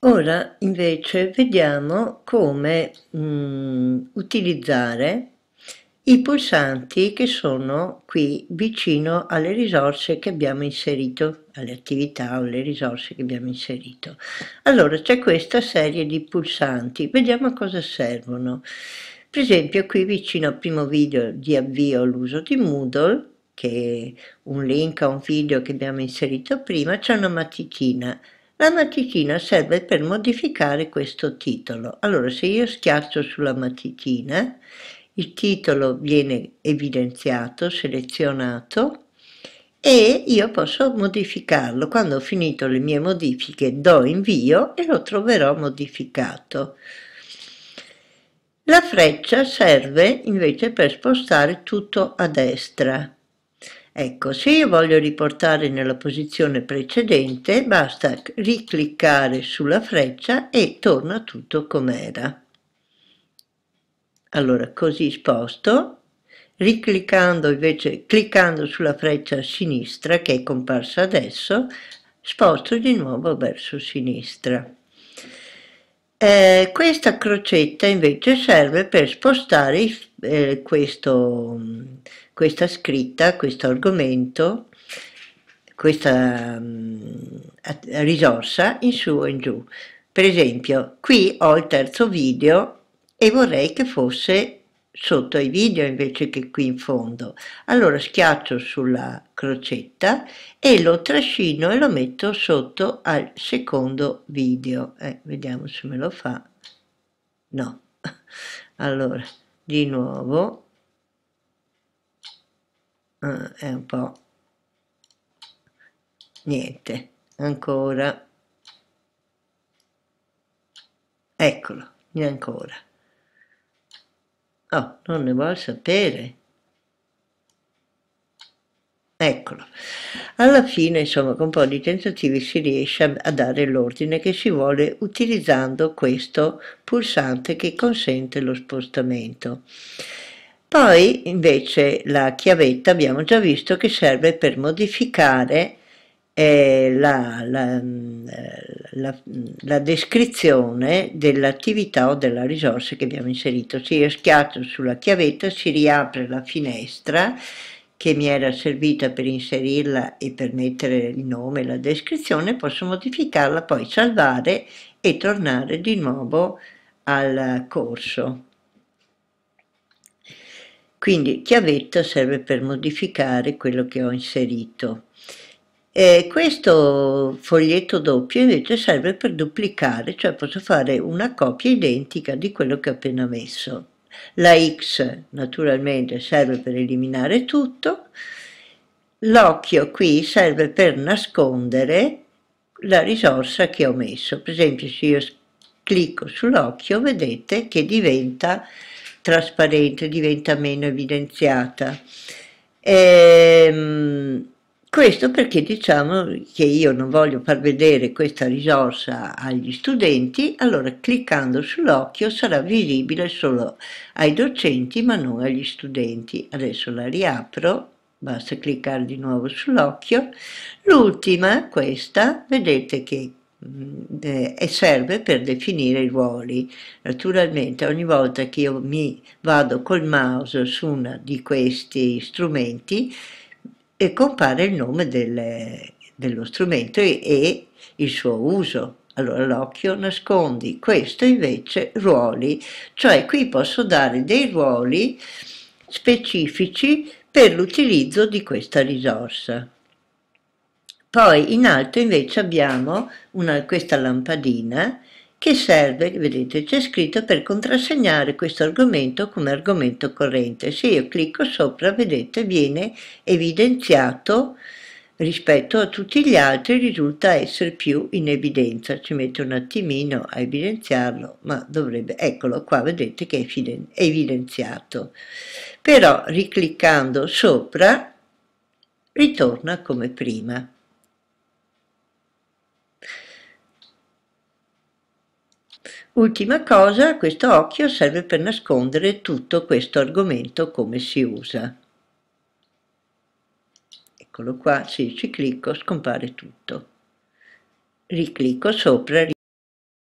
Ora invece vediamo come mm, utilizzare i pulsanti che sono qui vicino alle risorse che abbiamo inserito, alle attività o alle risorse che abbiamo inserito. Allora c'è questa serie di pulsanti, vediamo a cosa servono. Per esempio qui vicino al primo video di avvio all'uso di Moodle, che è un link a un video che abbiamo inserito prima, c'è una matichina la matichina serve per modificare questo titolo. Allora se io schiaccio sulla matichina il titolo viene evidenziato, selezionato e io posso modificarlo. Quando ho finito le mie modifiche do invio e lo troverò modificato. La freccia serve invece per spostare tutto a destra. Ecco, se io voglio riportare nella posizione precedente, basta ricliccare sulla freccia e torna tutto com'era. Allora, così sposto, ricliccando invece, cliccando sulla freccia a sinistra che è comparsa adesso, sposto di nuovo verso sinistra. Eh, questa crocetta invece serve per spostare eh, questo questa scritta, questo argomento, questa um, risorsa in su e in giù. Per esempio, qui ho il terzo video e vorrei che fosse sotto ai video invece che qui in fondo. Allora schiaccio sulla crocetta e lo trascino e lo metto sotto al secondo video. Eh, vediamo se me lo fa. No. Allora, di nuovo eh, è un po' niente ancora eccolo neanche ancora oh non ne vuol sapere Eccolo. Alla fine, insomma, con un po' di tentativi si riesce a dare l'ordine che si vuole utilizzando questo pulsante che consente lo spostamento. Poi invece la chiavetta abbiamo già visto che serve per modificare eh, la, la, mm, la, la, descrizione dell'attività o della risorsa che abbiamo inserito. Se io schiaccio sulla chiavetta si riapre la finestra che mi era servita per inserirla e per mettere il nome e la descrizione, posso modificarla, poi salvare e tornare di nuovo al corso. Quindi chiavetta serve per modificare quello che ho inserito. E questo foglietto doppio invece serve per duplicare, cioè posso fare una copia identica di quello che ho appena messo. La X naturalmente serve per eliminare tutto, l'occhio qui serve per nascondere la risorsa che ho messo. Per esempio se io clicco sull'occhio vedete che diventa trasparente, diventa meno evidenziata. Ehm, questo perché diciamo che io non voglio far vedere questa risorsa agli studenti, allora cliccando sull'occhio sarà visibile solo ai docenti ma non agli studenti. Adesso la riapro, basta cliccare di nuovo sull'occhio. L'ultima, questa, vedete che e serve per definire i ruoli. Naturalmente ogni volta che io mi vado col mouse su uno di questi strumenti e compare il nome del, dello strumento e, e il suo uso. Allora l'occhio nascondi, questo invece ruoli, cioè qui posso dare dei ruoli specifici per l'utilizzo di questa risorsa. Poi in alto invece abbiamo una, questa lampadina che serve, vedete c'è scritto per contrassegnare questo argomento come argomento corrente. Se io clicco sopra, vedete, viene evidenziato rispetto a tutti gli altri risulta essere più in evidenza ci metto un attimino a evidenziarlo ma dovrebbe eccolo qua vedete che è evidenziato però ricliccando sopra ritorna come prima Ultima cosa, questo occhio serve per nascondere tutto questo argomento come si usa. Eccolo qua, se ci clicco scompare tutto. Riclicco sopra,